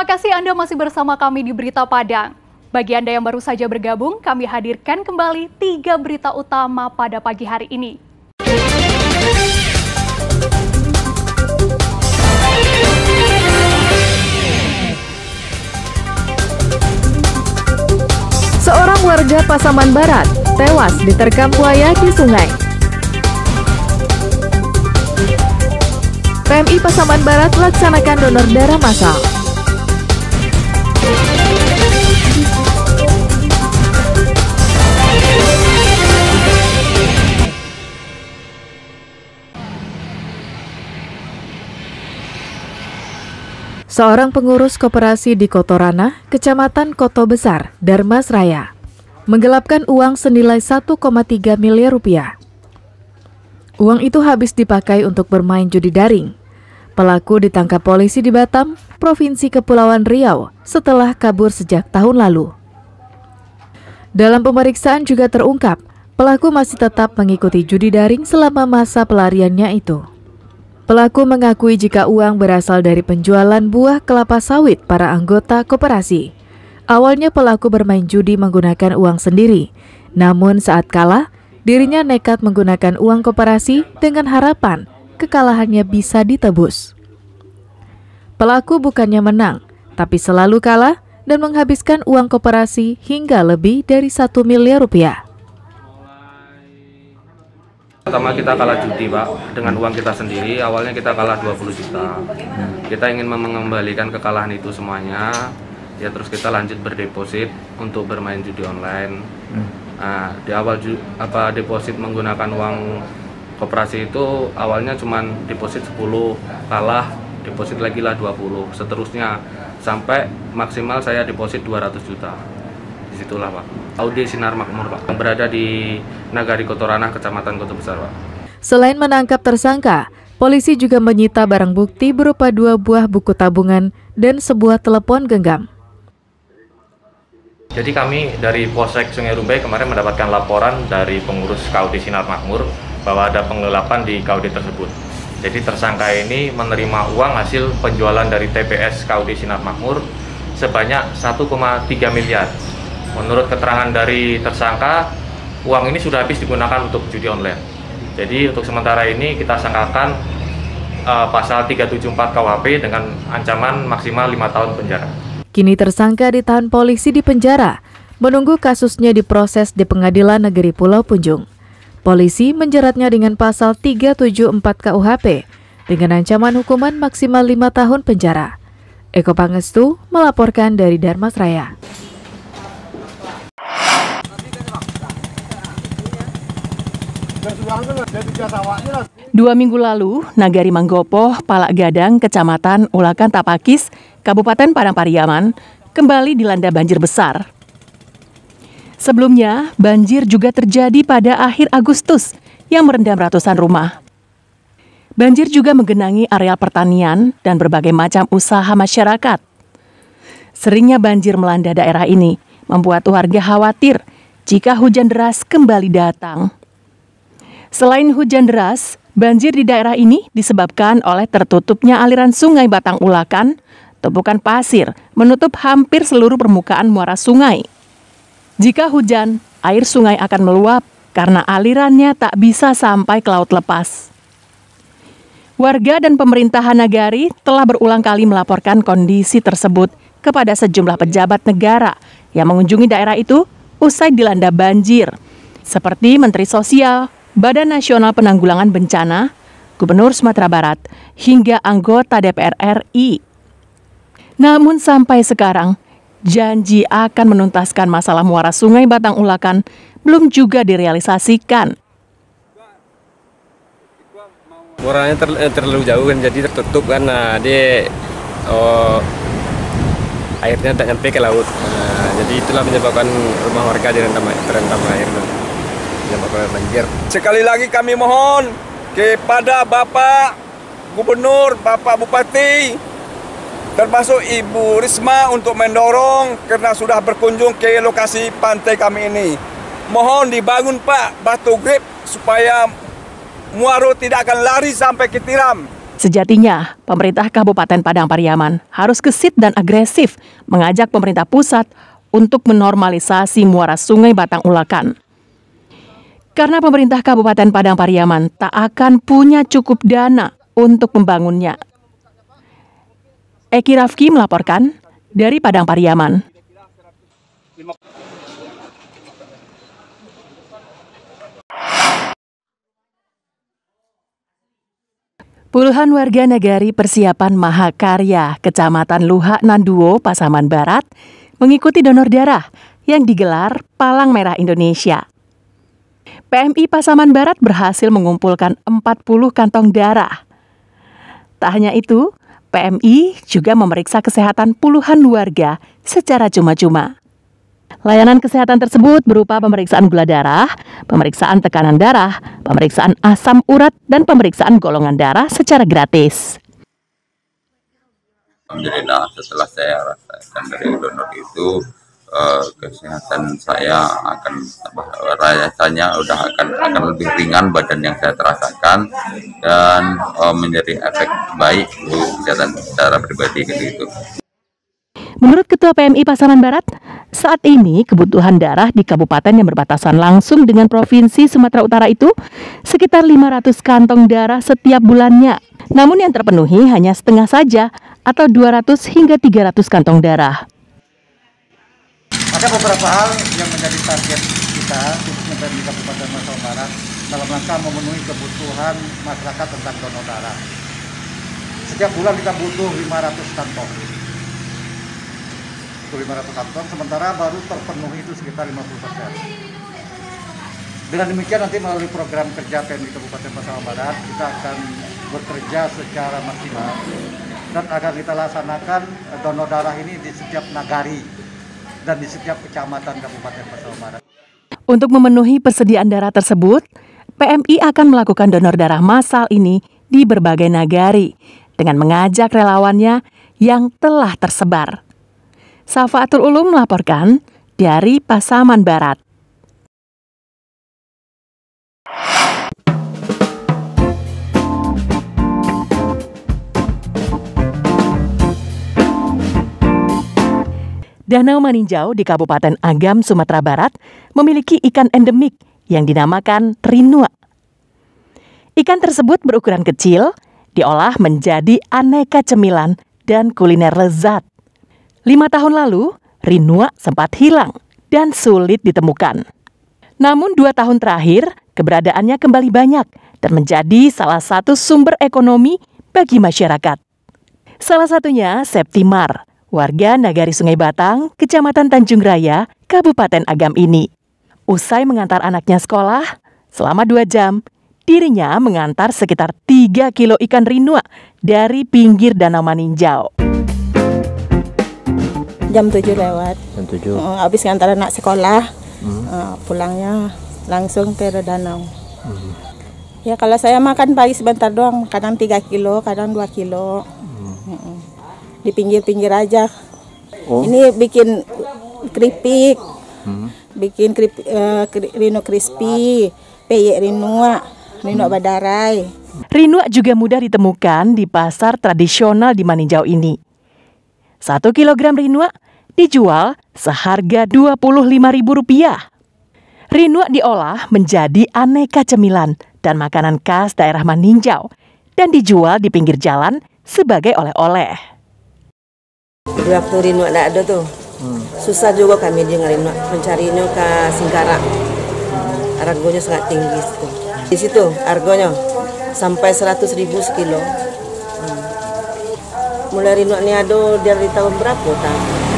Terima kasih Anda masih bersama kami di Berita Padang. Bagi Anda yang baru saja bergabung, kami hadirkan kembali tiga berita utama pada pagi hari ini. Seorang warga Pasaman Barat tewas diterkam buaya di sungai. PMI Pasaman Barat laksanakan donor darah massal. Seorang pengurus koperasi di Kotorana, Kecamatan Koto Besar, Darmas Raya, menggelapkan uang senilai 1,3 miliar rupiah. Uang itu habis dipakai untuk bermain judi daring. Pelaku ditangkap polisi di Batam, Provinsi Kepulauan Riau, setelah kabur sejak tahun lalu. Dalam pemeriksaan juga terungkap, pelaku masih tetap mengikuti judi daring selama masa pelariannya itu. Pelaku mengakui jika uang berasal dari penjualan buah kelapa sawit para anggota koperasi. Awalnya pelaku bermain judi menggunakan uang sendiri, namun saat kalah, dirinya nekat menggunakan uang koperasi dengan harapan kekalahannya bisa ditebus. Pelaku bukannya menang, tapi selalu kalah dan menghabiskan uang koperasi hingga lebih dari satu miliar rupiah. Pertama kita kalah judi Pak, dengan uang kita sendiri, awalnya kita kalah 20 juta. Kita ingin mengembalikan kekalahan itu semuanya, ya terus kita lanjut berdeposit untuk bermain judi online. Nah, di awal apa deposit menggunakan uang koperasi itu awalnya cuma deposit 10, kalah deposit lagi lah 20, seterusnya sampai maksimal saya deposit 200 juta situlah Pak. Audi Sinar Makmur Pak, yang berada di Nagari Kotoranah, Kecamatan Kota Besar Pak. Selain menangkap tersangka, polisi juga menyita barang bukti berupa dua buah buku tabungan dan sebuah telepon genggam. Jadi kami dari Polsek Sungai Rumbai kemarin mendapatkan laporan dari pengurus KUD Sinar Makmur bahwa ada penggelapan di KUD tersebut. Jadi tersangka ini menerima uang hasil penjualan dari TPS KUD Sinar Makmur sebanyak 1,3 miliar Menurut keterangan dari tersangka, uang ini sudah habis digunakan untuk judi online. Jadi untuk sementara ini kita sangkakan uh, pasal 374 KUHP dengan ancaman maksimal 5 tahun penjara. Kini tersangka ditahan polisi di penjara, menunggu kasusnya diproses di Pengadilan Negeri Pulau Punjung. Polisi menjeratnya dengan pasal 374 KUHP dengan ancaman hukuman maksimal 5 tahun penjara. Eko Pangestu melaporkan dari Darmas Raya. Dua minggu lalu, Nagari Manggopo, Palak Gadang, Kecamatan Ulakan Tapakis, Kabupaten Padang Pariaman, kembali dilanda banjir besar. Sebelumnya, banjir juga terjadi pada akhir Agustus yang merendam ratusan rumah. Banjir juga menggenangi areal pertanian dan berbagai macam usaha masyarakat. Seringnya banjir melanda daerah ini membuat warga khawatir jika hujan deras kembali datang. Selain hujan deras, banjir di daerah ini disebabkan oleh tertutupnya aliran sungai Batang Ulakan, tumpukan pasir menutup hampir seluruh permukaan muara sungai. Jika hujan, air sungai akan meluap karena alirannya tak bisa sampai ke laut lepas. Warga dan pemerintahan Hanagari telah berulang kali melaporkan kondisi tersebut kepada sejumlah pejabat negara yang mengunjungi daerah itu usai dilanda banjir, seperti Menteri Sosial Badan Nasional Penanggulangan Bencana, Gubernur Sumatera Barat, hingga anggota DPR RI. Namun sampai sekarang, janji akan menuntaskan masalah muara sungai Batang Ulakan belum juga direalisasikan. Muaranya ter, eh, terlalu jauh kan, jadi tertutup kan, nah, dia oh, airnya tak nyampe ke laut. Nah, jadi itulah menyebabkan rumah warga direndam, terendam air yang banjir. Sekali lagi kami mohon kepada Bapak Gubernur, Bapak Bupati, termasuk Ibu Risma untuk mendorong karena sudah berkunjung ke lokasi pantai kami ini. Mohon dibangun Pak batu grip supaya Muaro tidak akan lari sampai ke tiram. Sejatinya, pemerintah Kabupaten Padang Pariaman harus gesit dan agresif mengajak pemerintah pusat untuk menormalisasi muara sungai Batang Ulakan. Karena pemerintah Kabupaten Padang Pariaman tak akan punya cukup dana untuk membangunnya. Eki Rafki melaporkan dari Padang Pariaman. Puluhan warga negari persiapan Mahakarya, Kecamatan Luha Nanduo, Pasaman Barat, mengikuti donor darah yang digelar Palang Merah Indonesia. PMI Pasaman Barat berhasil mengumpulkan 40 kantong darah. Tak hanya itu, PMI juga memeriksa kesehatan puluhan warga secara cuma-cuma. Layanan kesehatan tersebut berupa pemeriksaan gula darah, pemeriksaan tekanan darah, pemeriksaan asam urat, dan pemeriksaan golongan darah secara gratis. Alhamdulillah setelah saya rasakan dari donor itu uh, kesehatan saya akan rasanya udah akan akan lebih ringan badan yang saya terasakan dan uh, menjadi efek baik untuk kesehatan secara pribadi gitu. Menurut Ketua PMI Pasaman Barat, saat ini kebutuhan darah di kabupaten yang berbatasan langsung dengan Provinsi Sumatera Utara itu sekitar 500 kantong darah setiap bulannya. Namun yang terpenuhi hanya setengah saja atau 200 hingga 300 kantong darah ada beberapa hal yang menjadi target kita khususnya dari Kabupaten Masa Barat dalam rangka memenuhi kebutuhan masyarakat tentang donor darah. Setiap bulan kita butuh 500 kantong. 500 kantong, sementara baru terpenuhi itu sekitar 50 persen. Dengan demikian nanti melalui program kerja PMI Kabupaten Pasaman Barat kita akan bekerja secara maksimal dan agar kita laksanakan donor darah ini di setiap nagari dan di setiap kecamatan Kabupaten Pasar Barat. Untuk memenuhi persediaan darah tersebut, PMI akan melakukan donor darah massal ini di berbagai nagari dengan mengajak relawannya yang telah tersebar. Safa Atul Ulum melaporkan dari Pasaman Barat. Danau Maninjau di Kabupaten Agam, Sumatera Barat memiliki ikan endemik yang dinamakan rinua. Ikan tersebut berukuran kecil, diolah menjadi aneka cemilan dan kuliner lezat. Lima tahun lalu, rinua sempat hilang dan sulit ditemukan. Namun dua tahun terakhir, keberadaannya kembali banyak dan menjadi salah satu sumber ekonomi bagi masyarakat. Salah satunya Septimar, warga Nagari Sungai Batang, Kecamatan Tanjung Raya, Kabupaten Agam ini. Usai mengantar anaknya sekolah, selama dua jam, dirinya mengantar sekitar 3 kilo ikan rinua dari pinggir Danau Maninjau. Jam 7 lewat. Jam 7. Uh, mm, habis ngantar anak sekolah, hmm. uh, pulangnya langsung ke danau. Hmm. Ya kalau saya makan pagi sebentar doang, kadang 3 kilo, kadang 2 kilo. Hmm. Uh -uh di pinggir-pinggir aja. Oh. Ini bikin keripik, hmm. bikin eh, krip, uh, rino crispy, peyek rinoa, rinoa hmm. badarai. Rinoa juga mudah ditemukan di pasar tradisional di Maninjau ini. Satu kilogram rinoa dijual seharga rp rupiah. Rinoa diolah menjadi aneka cemilan dan makanan khas daerah Maninjau dan dijual di pinggir jalan sebagai oleh-oleh waktu Rino ada ada tuh hmm. susah juga kami di Rino mencarinya ke Singkara hmm. argonya sangat tinggi situ di situ argonya sampai 100 ribu sekilo hmm. mulai Rino ini ada dari tahun berapa tahun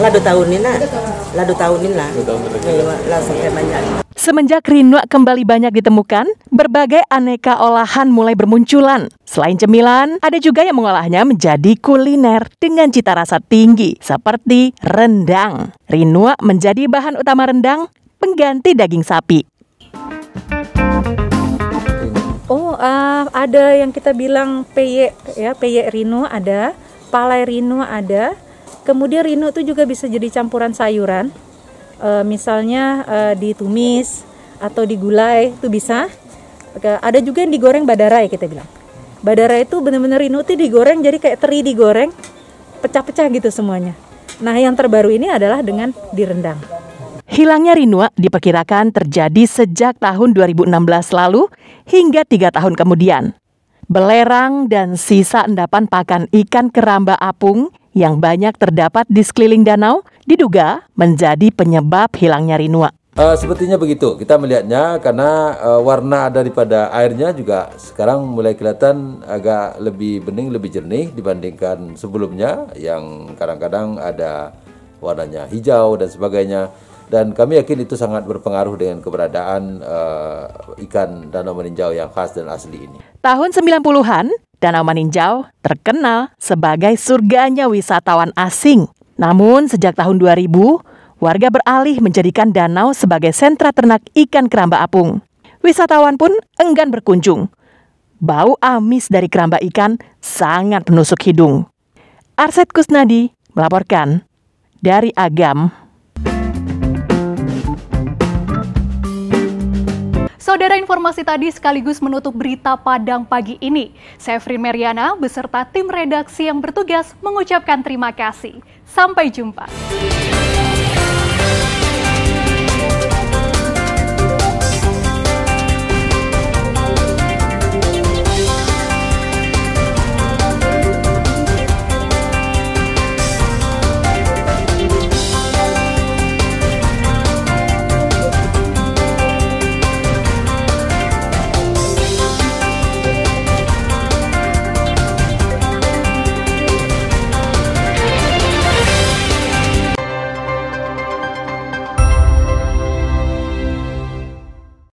lado tahunin lah lado tahunin lah iya, banyak Semenjak rinua kembali banyak ditemukan, berbagai aneka olahan mulai bermunculan. Selain cemilan, ada juga yang mengolahnya menjadi kuliner dengan cita rasa tinggi, seperti rendang. Rinua menjadi bahan utama rendang, pengganti daging sapi. Oh, uh, ada yang kita bilang peyek ya, peyek rino ada, palai rino ada, kemudian rino itu juga bisa jadi campuran sayuran e, misalnya e, eh, ditumis atau digulai itu bisa ada juga yang digoreng badarai kita bilang Badara itu benar-benar rino itu digoreng jadi kayak teri digoreng pecah-pecah gitu semuanya nah yang terbaru ini adalah dengan direndang Hilangnya Rinua diperkirakan terjadi sejak tahun 2016 lalu hingga tiga tahun kemudian. Belerang dan sisa endapan pakan ikan keramba apung yang banyak terdapat di sekeliling danau diduga menjadi penyebab hilangnya Rinua. Uh, sepertinya begitu kita melihatnya karena uh, warna daripada airnya juga sekarang mulai kelihatan agak lebih bening lebih jernih dibandingkan sebelumnya yang kadang-kadang ada warnanya hijau dan sebagainya dan kami yakin itu sangat berpengaruh dengan keberadaan uh, ikan danau meninjau yang khas dan asli ini. Tahun 90-an, Danau Maninjau terkenal sebagai surganya wisatawan asing. Namun sejak tahun 2000, warga beralih menjadikan danau sebagai sentra ternak ikan keramba apung. Wisatawan pun enggan berkunjung. Bau amis dari keramba ikan sangat menusuk hidung. Arset Kusnadi melaporkan dari Agam. Saudara informasi tadi sekaligus menutup berita Padang pagi ini. Saya Fri Meriana beserta tim redaksi yang bertugas mengucapkan terima kasih. Sampai jumpa.